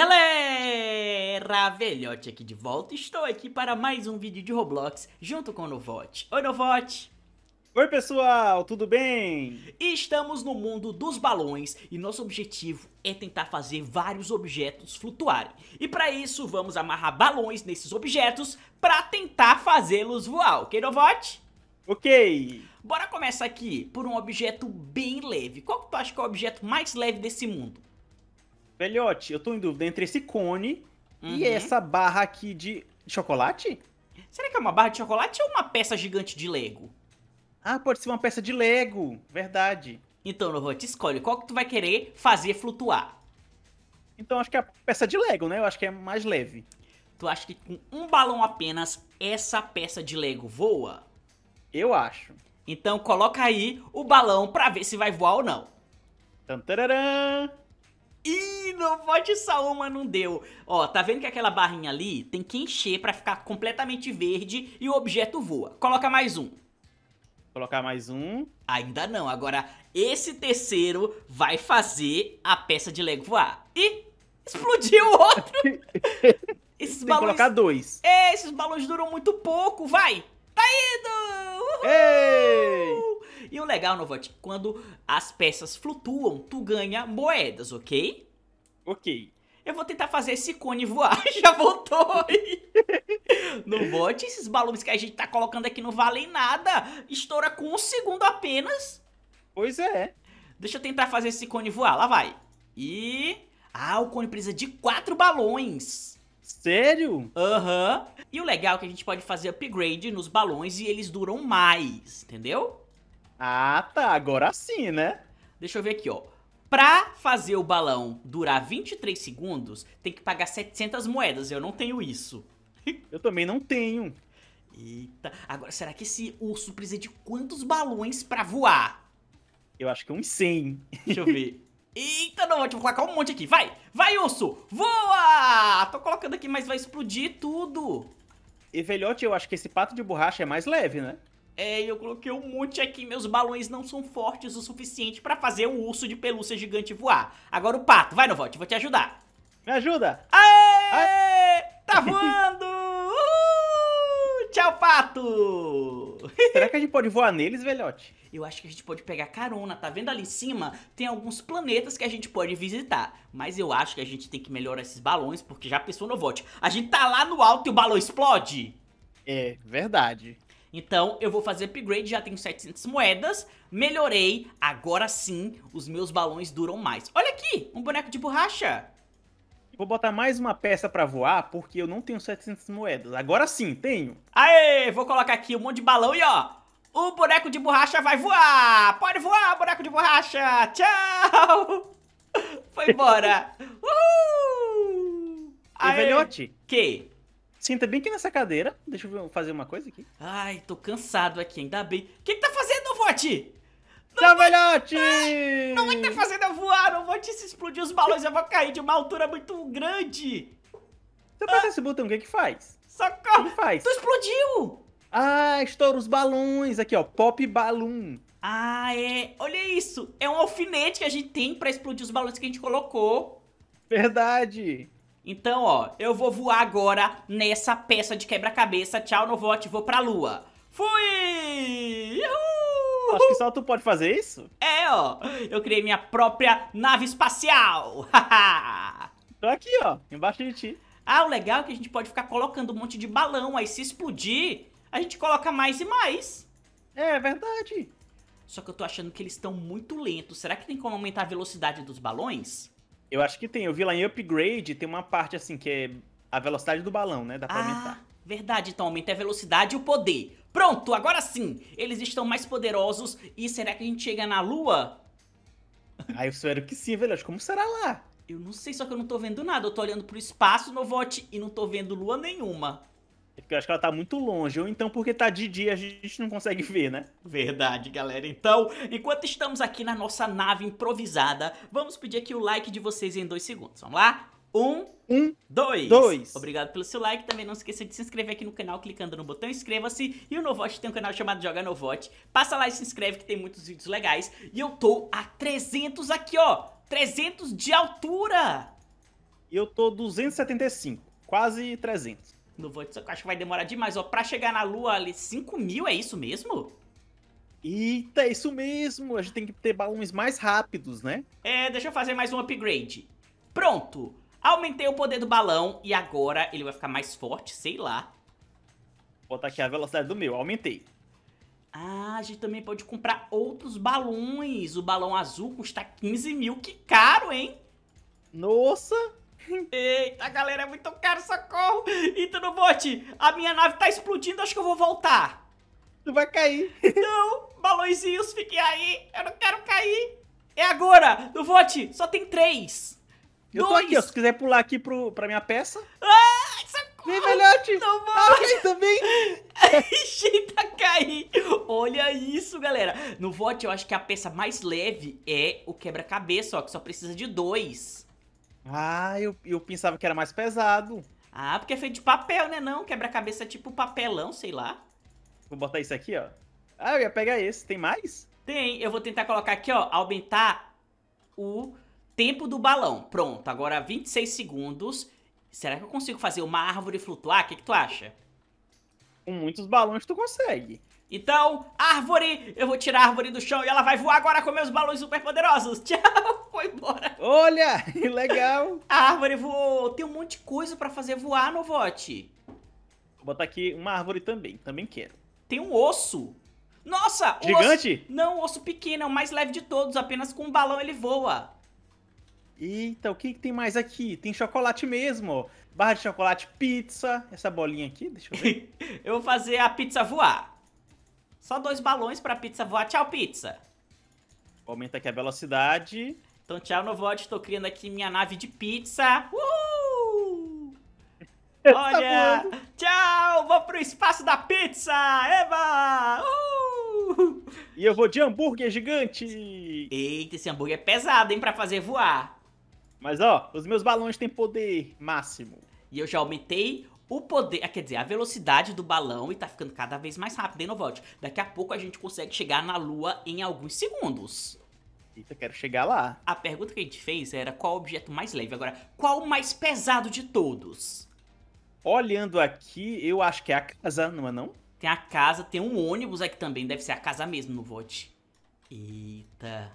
Galera, Velhote aqui de volta, estou aqui para mais um vídeo de Roblox junto com o Novote. Oi Novote! Oi pessoal, tudo bem? Estamos no mundo dos balões e nosso objetivo é tentar fazer vários objetos flutuarem. E para isso vamos amarrar balões nesses objetos para tentar fazê-los voar, ok Novote? Ok! Bora começar aqui por um objeto bem leve. Qual que tu acha que é o objeto mais leve desse mundo? Velhote, eu tô em dúvida entre esse cone uhum. e essa barra aqui de chocolate? Será que é uma barra de chocolate ou uma peça gigante de Lego? Ah, pode ser uma peça de Lego, verdade. Então, Novote, escolhe qual que tu vai querer fazer flutuar. Então acho que é a peça de Lego, né? Eu acho que é mais leve. Tu acha que com um balão apenas essa peça de Lego voa? Eu acho. Então coloca aí o balão pra ver se vai voar ou não. Tantararã! Ih, não pode só uma, não deu. Ó, tá vendo que aquela barrinha ali tem que encher pra ficar completamente verde e o objeto voa. Coloca mais um. Colocar mais um. Ainda não. Agora, esse terceiro vai fazer a peça de Lego voar. E explodiu o outro. esses Tem balões... colocar dois. É, esses balões duram muito pouco. Vai. Vai indo! Ei! E o legal, Novati, quando as peças flutuam, tu ganha moedas, ok? Ok. Eu vou tentar fazer esse cone voar. Já voltou aí. Não esses balões que a gente tá colocando aqui não valem nada. Estoura com um segundo apenas. Pois é. Deixa eu tentar fazer esse cone voar. Lá vai. E... Ah, o cone precisa de quatro balões. Sério? Aham. Uhum. E o legal é que a gente pode fazer upgrade nos balões e eles duram mais, entendeu? Ah, tá. Agora sim, né? Deixa eu ver aqui, ó. Pra fazer o balão durar 23 segundos, tem que pagar 700 moedas. Eu não tenho isso. Eu também não tenho. Eita. Agora, será que esse urso precisa de quantos balões pra voar? Eu acho que uns 100. Deixa eu ver. Eita, não, vou colocar um monte aqui. Vai, vai, urso, voa! Tô colocando aqui, mas vai explodir tudo. E, velhote, eu acho que esse pato de borracha é mais leve, né? É, eu coloquei um monte aqui. Meus balões não são fortes o suficiente pra fazer um urso de pelúcia gigante voar. Agora o pato, vai, Novote, vou te ajudar. Me ajuda! Aê! Aê! Tá voando! pato! Será que a gente pode voar neles, velhote? Eu acho que a gente pode pegar carona, tá vendo ali em cima? Tem alguns planetas que a gente pode visitar. Mas eu acho que a gente tem que melhorar esses balões, porque já pensou no vote. A gente tá lá no alto e o balão explode! É, verdade. Então eu vou fazer upgrade, já tenho 700 moedas, melhorei, agora sim os meus balões duram mais. Olha aqui, um boneco de borracha vou botar mais uma peça para voar, porque eu não tenho 700 moedas. Agora sim, tenho. Aê, vou colocar aqui um monte de balão e ó, o boneco de borracha vai voar! Pode voar, boneco de borracha! Tchau! Foi embora! Uhul! Aê. E velhote? Que? Sinta bem aqui nessa cadeira. Deixa eu fazer uma coisa aqui. Ai, tô cansado aqui, ainda bem. O que, que tá fazendo, Vote? Cavalhote! É, não vai ter fazendo eu voar, não vou te explodir os balões, eu vou cair de uma altura muito grande. Você eu ah. esse botão, o que é que faz? Socorro! O que faz? Tu explodiu! Ah, estoura os balões aqui, ó. Pop balloon. Ah, é. Olha isso. É um alfinete que a gente tem pra explodir os balões que a gente colocou. Verdade. Então, ó, eu vou voar agora nessa peça de quebra-cabeça. Tchau, não vou, vou pra lua. Fui! Uhul! Acho que só tu pode fazer isso. É, ó. Eu criei minha própria nave espacial. Tô aqui, ó. Embaixo de ti. Ah, o legal é que a gente pode ficar colocando um monte de balão. Aí se explodir, a gente coloca mais e mais. É verdade. Só que eu tô achando que eles estão muito lentos. Será que tem como aumentar a velocidade dos balões? Eu acho que tem. Eu vi lá em Upgrade, tem uma parte assim que é a velocidade do balão, né? Dá pra ah. aumentar. Verdade, então aumenta a velocidade e o poder. Pronto, agora sim, eles estão mais poderosos e será que a gente chega na lua? Ah, eu espero que sim, velho. Como será lá? Eu não sei, só que eu não tô vendo nada. Eu tô olhando pro espaço, Novote, e não tô vendo lua nenhuma. É porque eu acho que ela tá muito longe, ou então porque tá de dia a gente não consegue ver, né? Verdade, galera. Então, enquanto estamos aqui na nossa nave improvisada, vamos pedir aqui o like de vocês em dois segundos. Vamos lá? Um, um dois. dois. Obrigado pelo seu like. Também não esqueça de se inscrever aqui no canal clicando no botão inscreva-se. E o Novote tem um canal chamado Joga Novote. Passa lá e se inscreve que tem muitos vídeos legais. E eu tô a 300 aqui, ó. 300 de altura. E eu tô 275. Quase 300. Novote, eu acho que vai demorar demais, ó. Pra chegar na lua ali, 5 mil, é isso mesmo? Eita, é isso mesmo. A gente tem que ter balões mais rápidos, né? É, deixa eu fazer mais um upgrade. Pronto. Aumentei o poder do balão e agora ele vai ficar mais forte, sei lá. Vou botar aqui a velocidade do meu, aumentei. Ah, a gente também pode comprar outros balões. O balão azul custa 15 mil, que caro, hein? Nossa! Eita, galera, é muito caro, socorro! Eita, no bote, a minha nave tá explodindo, acho que eu vou voltar. Tu vai cair. Não, balõezinhos, fiquem aí, eu não quero cair. É agora, no bote, só tem três. Eu Dois. tô aqui, ó. Se quiser pular aqui pro, pra minha peça. Ah, socorro! Vem, velhote! Não Ah, também! Eita, caí! Olha isso, galera! No vote, eu acho que a peça mais leve é o quebra-cabeça, ó, que só precisa de dois. Ah, eu, eu pensava que era mais pesado. Ah, porque é feito de papel, né? Não, quebra-cabeça é tipo papelão, sei lá. Vou botar isso aqui, ó. Ah, eu ia pegar esse. Tem mais? Tem. Eu vou tentar colocar aqui, ó, aumentar o Tempo do balão. Pronto, agora 26 segundos. Será que eu consigo fazer uma árvore flutuar? O que, que tu acha? Com muitos balões tu consegue. Então, árvore! Eu vou tirar a árvore do chão e ela vai voar agora com meus balões super poderosos. Tchau! Foi embora. Olha, legal. a árvore voou. Tem um monte de coisa para fazer voar no Vou botar aqui uma árvore também. Também quero. Tem um osso. Nossa! Gigante? Osso... Não, osso pequeno. É o mais leve de todos. Apenas com um balão ele voa. Eita, o que, que tem mais aqui? Tem chocolate mesmo, Barra de chocolate, pizza. Essa bolinha aqui, deixa eu ver. eu vou fazer a pizza voar. Só dois balões pra pizza voar. Tchau, pizza. Aumenta aqui a velocidade. Então, tchau, Novote. Estou criando aqui minha nave de pizza. Uhul! Tá Olha! Tá tchau! Vou pro espaço da pizza! Eva! Uhul! E eu vou de hambúrguer gigante! Eita, esse hambúrguer é pesado, hein? Pra fazer voar. Mas ó, os meus balões têm poder máximo. E eu já aumentei o poder, quer dizer, a velocidade do balão e tá ficando cada vez mais rápido, hein, Novote? Daqui a pouco a gente consegue chegar na Lua em alguns segundos. Eita, quero chegar lá. A pergunta que a gente fez era qual o objeto mais leve. Agora, qual o mais pesado de todos? Olhando aqui, eu acho que é a casa, não é não? Tem a casa, tem um ônibus aqui também, deve ser a casa mesmo, Novote. Eita.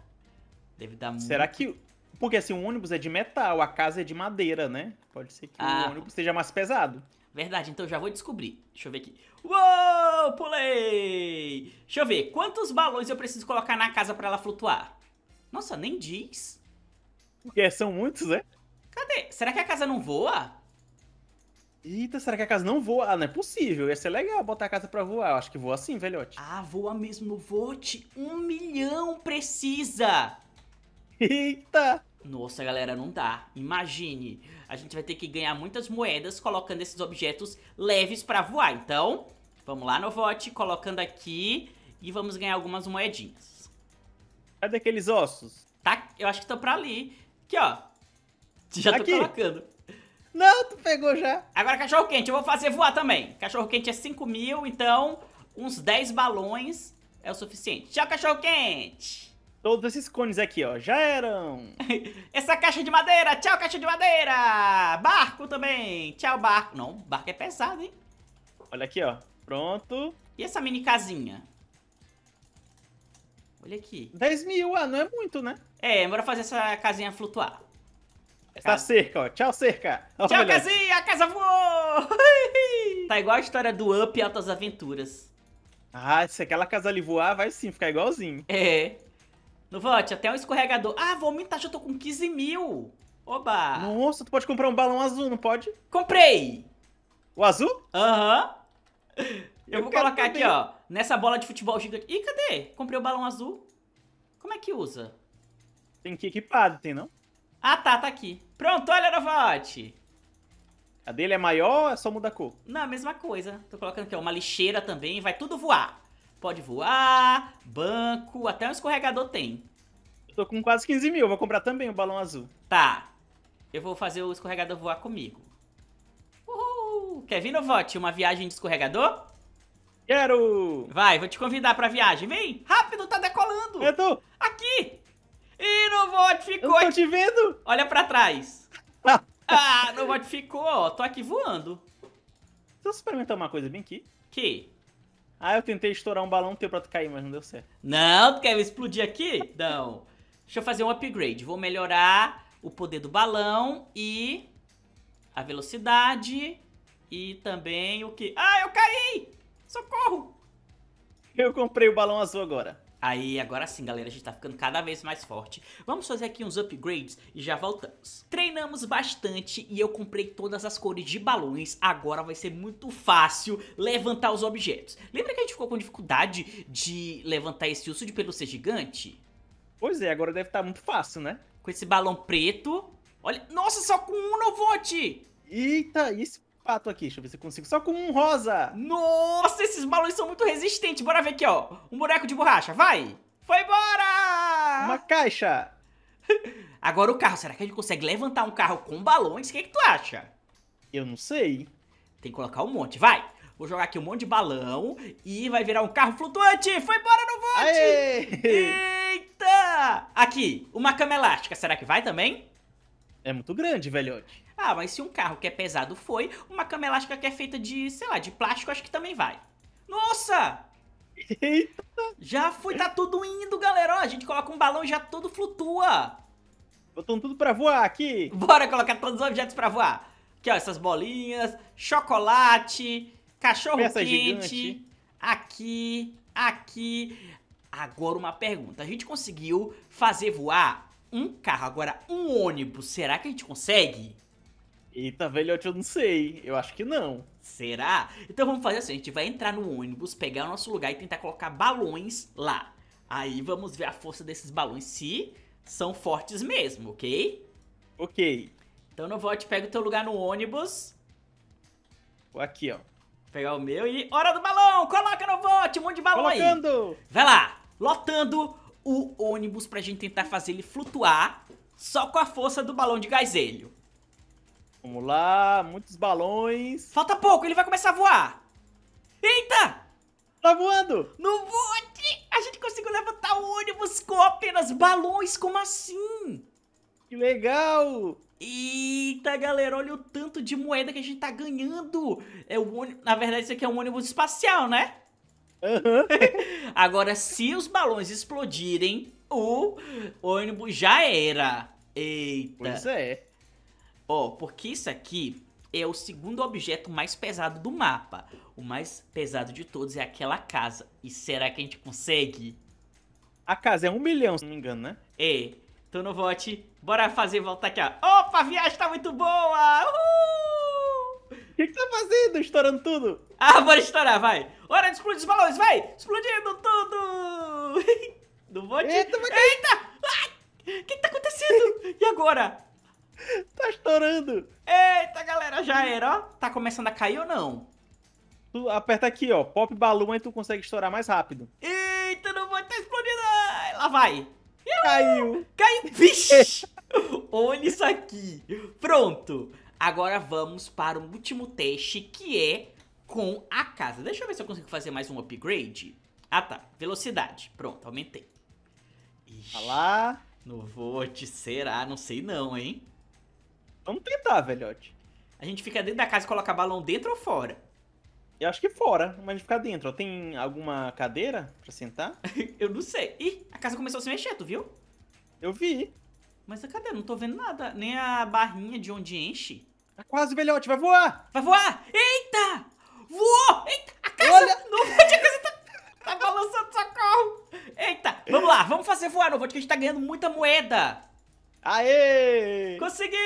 Deve dar muito... Será que porque assim, o ônibus é de metal, a casa é de madeira, né? Pode ser que ah, o ônibus seja mais pesado. Verdade, então já vou descobrir. Deixa eu ver aqui. Uou, pulei! Deixa eu ver, quantos balões eu preciso colocar na casa para ela flutuar? Nossa, nem diz. Porque são muitos, né? Cadê? Será que a casa não voa? Eita, será que a casa não voa? Ah, não é possível. Ia ser legal botar a casa pra voar. Eu acho que voa sim, velhote. Ah, voa mesmo. Vote. Um milhão precisa. Eita! Nossa, galera, não dá. Imagine. A gente vai ter que ganhar muitas moedas colocando esses objetos leves pra voar. Então, vamos lá no vote, colocando aqui e vamos ganhar algumas moedinhas. Cadê aqueles ossos? Tá, eu acho que estão pra ali. Aqui, ó. Já tá tô aqui. colocando. Não, tu pegou já. Agora cachorro quente, eu vou fazer voar também. Cachorro quente é 5 mil, então uns 10 balões é o suficiente. Tchau, cachorro quente! Todos esses cones aqui, ó, já eram. Essa caixa de madeira, tchau caixa de madeira! Barco também, tchau barco. Não, barco é pesado, hein? Olha aqui, ó, pronto. E essa mini casinha? Olha aqui. 10 mil, ah, não é muito, né? É, bora fazer essa casinha flutuar. Essa tá Casa... cerca, ó. Tchau, cerca. Tchau, casinha, a casa voou! tá igual a história do Up e Altas Aventuras. Ah, se aquela casa ali voar, vai sim, ficar igualzinho. É. No até um escorregador. Ah, vou aumentar, já tô com 15 mil. Oba! Nossa, tu pode comprar um balão azul, não pode? Comprei! O azul? Aham. Uhum. Eu, Eu, vou colocar aqui, ó. Nessa bola de futebol gigante. Ih, cadê? Comprei o balão azul. Como é que usa? Tem que equipado, tem não? Ah, tá, tá aqui. Pronto, olha no A dele é maior ou é só muda a cor? Não, a mesma coisa. Tô colocando aqui, ó, uma lixeira também. Vai tudo voar pode voar, banco, até um escorregador tem. Eu tô com quase 15 mil, vou comprar também o um balão azul. Tá. Eu vou fazer o escorregador voar comigo. Uhul! Quer vir, Novote, uma viagem de escorregador? Quero! Vai, vou te convidar pra viagem. Vem! Rápido, tá decolando! Eu tô! Aqui! Ih, Novote ficou! Eu tô aqui. te vendo! Olha pra trás! ah, Novote ficou, ó. Tô aqui voando. Deixa eu experimentar uma coisa bem aqui. Que? Ah, eu tentei estourar um balão teu pra tu cair, mas não deu certo. Não, tu quer explodir aqui? Não. Deixa eu fazer um upgrade. Vou melhorar o poder do balão e a velocidade e também o que... Ah, eu caí! Socorro! Eu comprei o balão azul agora. Aí, agora sim, galera, a gente tá ficando cada vez mais forte. Vamos fazer aqui uns upgrades e já voltamos. Treinamos bastante e eu comprei todas as cores de balões. Agora vai ser muito fácil levantar os objetos. Lembra que a gente ficou com dificuldade de levantar esse urso de pelúcia gigante? Pois é, agora deve estar tá muito fácil, né? Com esse balão preto. Olha, nossa, só com um novote! Eita, e esse pato aqui. Deixa eu ver se eu consigo. Só com um rosa. Nossa, esses balões são muito resistentes. Bora ver aqui, ó. Um boneco de borracha. Vai. Foi embora. Uma caixa. Agora o carro. Será que a gente consegue levantar um carro com balões? O que, é que tu acha? Eu não sei. Tem que colocar um monte. Vai. Vou jogar aqui um monte de balão e vai virar um carro flutuante. Foi embora no volte. Eita. Aqui, uma cama elástica. Será que vai também? É muito grande, velhote. Ah, mas se um carro que é pesado foi, uma cama elástica que é feita de, sei lá, de plástico, acho que também vai. Nossa! Eita! Já foi, tá tudo indo, galera. Ó, a gente coloca um balão e já tudo flutua. Botando tudo pra voar aqui. Bora colocar todos os objetos pra voar. Aqui, ó, essas bolinhas, chocolate, cachorro Peça quente. Gigante. Aqui, aqui. Agora uma pergunta. A gente conseguiu fazer voar um carro. Agora, um ônibus, será que a gente consegue? Eita, tá velhote, eu não sei. Eu acho que não. Será? Então vamos fazer assim: a gente vai entrar no ônibus, pegar o nosso lugar e tentar colocar balões lá. Aí vamos ver a força desses balões, se são fortes mesmo, ok? Ok. Então não pega o teu lugar no ônibus. Vou Aqui, ó. pegar o meu e. Hora do balão! Coloca no Um monte de balão Colocando. aí! Vai lá! Lotando o ônibus pra gente tentar fazer ele flutuar só com a força do balão de gás hélio. Vamos lá, muitos balões. Falta pouco, ele vai começar a voar. Eita! Tá voando! Não vote! A gente conseguiu levantar o ônibus com apenas balões, como assim? Que legal! Eita, galera, olha o tanto de moeda que a gente tá ganhando. É o ônibus... Na verdade, isso aqui é um ônibus espacial, né? Uhum. Agora, se os balões explodirem, o ônibus já era. Eita. Pois é. Ó, oh, porque isso aqui é o segundo objeto mais pesado do mapa. O mais pesado de todos é aquela casa. E será que a gente consegue? A casa é um milhão, se não me engano, né? É. Então no vote, bora fazer volta aqui, ó. Opa, a viagem tá muito boa! Uhul! O que, que tá fazendo? Estourando tudo? Ah, bora estourar, vai! Hora de explodir os balões, vai! Explodindo tudo! no vote... Eita, mas... Eita! Ai! O que, que tá acontecendo? e agora? tá estourando. Eita, galera, já era, ó. Tá começando a cair ou não? Tu aperta aqui, ó. Pop balloon, aí tu consegue estourar mais rápido. Eita, não vai estar tá explodindo. Lá vai. Caiu. Caiu. Vixe. Olha isso aqui. Pronto. Agora vamos para o último teste, que é com a casa. Deixa eu ver se eu consigo fazer mais um upgrade. Ah, tá. Velocidade. Pronto, aumentei. Ixi, lá. Não vou te será, não sei não, hein? Vamos tentar, velhote. A gente fica dentro da casa e coloca balão dentro ou fora? Eu acho que fora, mas ficar dentro. Tem alguma cadeira pra sentar? eu não sei. Ih, a casa começou a se mexer, tu viu? Eu vi. Mas cadê? Não tô vendo nada. Nem a barrinha de onde enche. Tá quase, velhote. Vai voar! Vai voar! Eita! Voou! Eita! A casa! Olha! Não, a casa tá, tá balançando, socorro! Eita! Vamos lá, vamos fazer voar, novo, que a gente tá ganhando muita moeda! Aê! Conseguimos!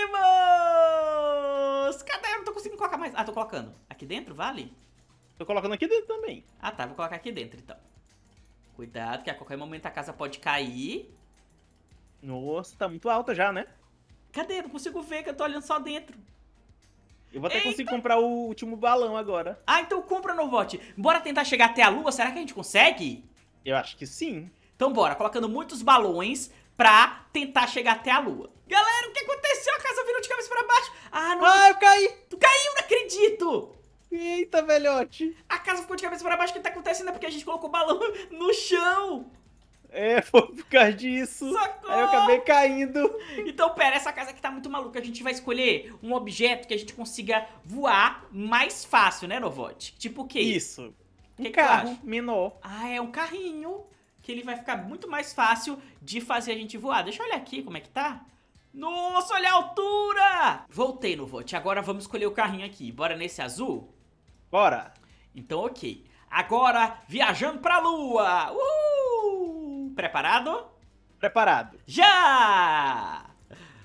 Cadê? Eu não tô conseguindo colocar mais. Ah, tô colocando. Aqui dentro, vale? Tô colocando aqui dentro também. Ah, tá. Vou colocar aqui dentro, então. Cuidado, que a qualquer momento a casa pode cair. Nossa, tá muito alta já, né? Cadê? Não consigo ver, que eu tô olhando só dentro. Eu vou até Eita. conseguir comprar o último balão agora. Ah, então compra, Novote. Bora tentar chegar até a lua. Será que a gente consegue? Eu acho que sim. Então bora, colocando muitos balões pra tentar chegar até a lua. Galera, o que aconteceu? A casa virou de cabeça pra baixo. Ah, não. Ah, eu caí. Tu caiu, não acredito. Eita, velhote. A casa ficou de cabeça pra baixo. O que tá acontecendo é porque a gente colocou o balão no chão. É, foi por causa disso. Socorro. Aí eu acabei caindo. Então, pera, essa casa aqui tá muito maluca. A gente vai escolher um objeto que a gente consiga voar mais fácil, né, Novote? Tipo o quê? Isso. Que um que carro que menor. Ah, é um carrinho que ele vai ficar muito mais fácil de fazer a gente voar. Deixa eu olhar aqui como é que tá. Nossa, olha a altura! Voltei no vote, agora vamos escolher o carrinho aqui. Bora nesse azul? Bora! Então, ok. Agora, viajando pra lua! Uhul! Preparado? Preparado. Já!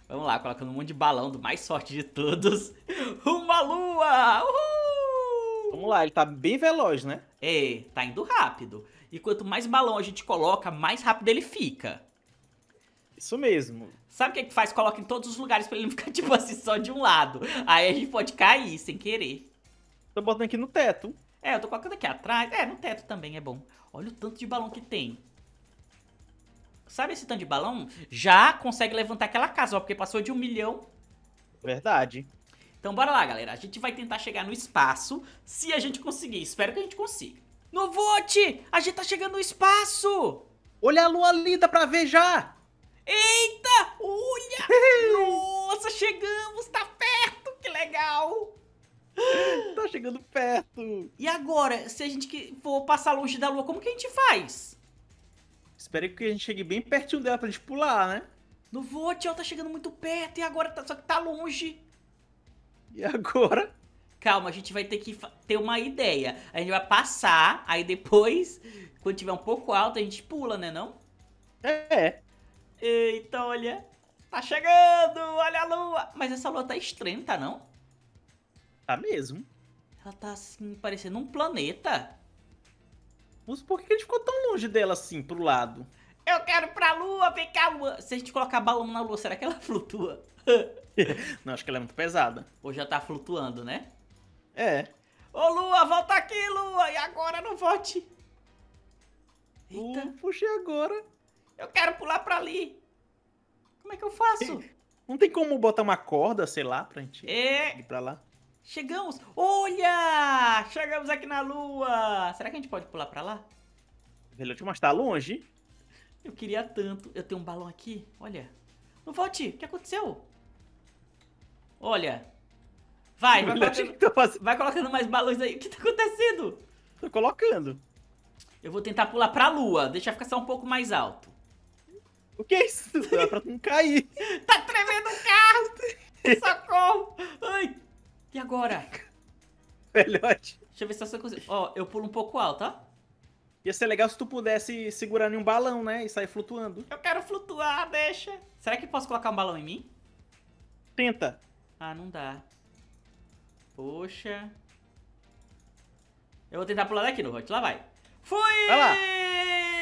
Vamos lá, colocando um monte de balão do mais forte de todos. Uma lua! Uhul! Vamos lá, ele tá bem veloz, né? É, tá indo rápido. E quanto mais balão a gente coloca, mais rápido ele fica. Isso mesmo. Sabe o que, é que faz? Coloca em todos os lugares pra ele não ficar, tipo assim, só de um lado. Aí a gente pode cair sem querer. Tô botando aqui no teto. É, eu tô colocando aqui atrás. É, no teto também é bom. Olha o tanto de balão que tem. Sabe esse tanto de balão? Já consegue levantar aquela casa, ó, porque passou de um milhão. Verdade. Então bora lá, galera. A gente vai tentar chegar no espaço, se a gente conseguir. Espero que a gente consiga. Novote, a gente tá chegando no espaço! Olha a lua linda pra ver já! Eita! Olha! Nossa, chegamos! Tá perto! Que legal! tá chegando perto! E agora, se a gente for passar longe da lua, como que a gente faz? Espero que a gente chegue bem pertinho dela pra gente pular, né? Novote, ela tá chegando muito perto e agora tá, só que tá longe. E agora? Calma, a gente vai ter que ter uma ideia. A gente vai passar, aí depois, quando tiver um pouco alto, a gente pula, né não? É. Eita, olha. Tá chegando, olha a lua. Mas essa lua tá estranha, tá não? Tá mesmo. Ela tá assim, parecendo um planeta. Mas por que a gente ficou tão longe dela assim, pro lado? Eu quero pra lua, vem cá, lua. Se a gente colocar balão na lua, será que ela flutua? Não, acho que ela é muito pesada. Ou já tá flutuando, né? É. Ô, Lua, volta aqui, Lua! E agora não volte! Eita. puxei agora. Eu quero pular pra ali. Como é que eu faço? Não tem como botar uma corda, sei lá, pra gente é. ir pra lá. Chegamos! Olha! Chegamos aqui na lua! Será que a gente pode pular pra lá? Velho, eu te mostrar longe. Eu queria tanto. Eu tenho um balão aqui. Olha. Não volte! O que aconteceu? Olha. Vai, vai colocando, vai colocando mais balões aí. O que tá acontecendo? Tô colocando. Eu vou tentar pular pra lua. Deixa ficar só um pouco mais alto. O que é isso? Dá pra não cair. tá tremendo o carro. Socorro. Ai. E agora? Velhote. Deixa eu ver se eu consigo. Ó, eu pulo um pouco alto, tá? Ia ser legal se tu pudesse segurar em um balão, né? E sair flutuando. Eu quero flutuar, deixa. Será que posso colocar um balão em mim? Tenta. Ah, não dá. Puxa. Eu vou tentar pular daqui, Novote. Lá vai. Fui! Vai lá.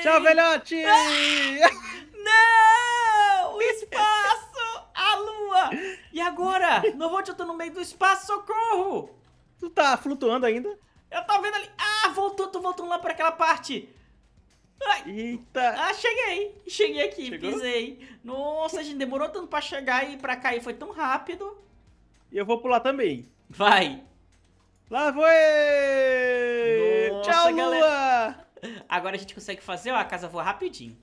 Tchau, velhote! Ah! Não! O espaço! A lua! E agora? Novote, eu tô no meio do espaço, socorro! Tu tá flutuando ainda? Eu tô vendo ali. Ah, voltou, tô voltando lá pra aquela parte. Ai. Eita! Ah, cheguei! Cheguei aqui, Chegou? pisei. Nossa, a gente demorou tanto pra chegar e pra cair foi tão rápido. E eu vou pular também. Vai. Lá foi! Nossa, Tchau, galera. Lua! Agora a gente consegue fazer, ó, a casa voa rapidinho.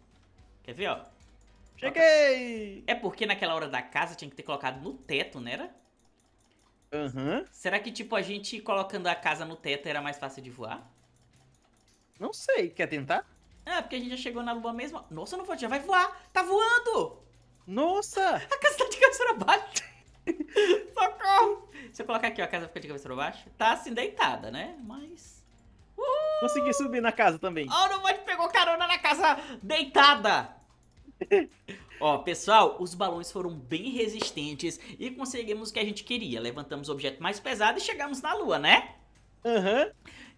Quer ver, ó? Cheguei! É porque naquela hora da casa tinha que ter colocado no teto, né, era? Aham. Uhum. Será que, tipo, a gente colocando a casa no teto era mais fácil de voar? Não sei. Quer tentar? Ah, porque a gente já chegou na lua mesmo. Nossa, não vou, já vai voar! Tá voando! Nossa! A casa tá de cabeça abaixo! Socorro! Se eu colocar aqui, ó, a casa fica de cabeça pra baixo. Tá assim, deitada, né? Mas... Uhul! Consegui subir na casa também. Oh, não pode pegou carona na casa deitada! Ó, pessoal, os balões foram bem resistentes e conseguimos o que a gente queria. Levantamos o objeto mais pesado e chegamos na lua, né? Aham. Uhum.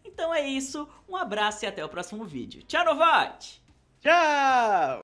Então é isso, um abraço e até o próximo vídeo. Tchau, Novate! Tchau!